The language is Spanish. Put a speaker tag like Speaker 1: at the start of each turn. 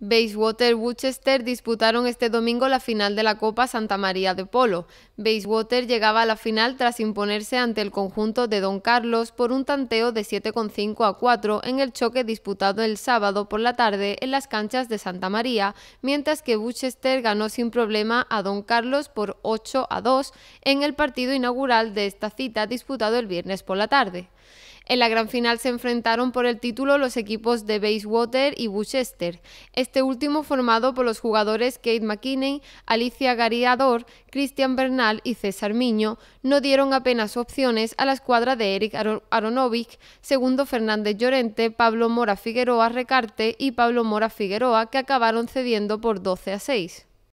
Speaker 1: Bayswater Worcester disputaron este domingo la final de la Copa Santa María de Polo. Bayswater llegaba a la final tras imponerse ante el conjunto de Don Carlos por un tanteo de 7,5 a 4 en el choque disputado el sábado por la tarde en las canchas de Santa María, mientras que Worcester ganó sin problema a Don Carlos por 8 a 2 en el partido inaugural de esta cita disputado el viernes por la tarde. En la gran final se enfrentaron por el título los equipos de Bayswater y Buchester. este último formado por los jugadores Kate McKinney, Alicia Gariador, Cristian Bernal y César Miño, no dieron apenas opciones a la escuadra de Eric Aronovic, segundo Fernández Llorente, Pablo Mora Figueroa Recarte y Pablo Mora Figueroa, que acabaron cediendo por 12 a 6.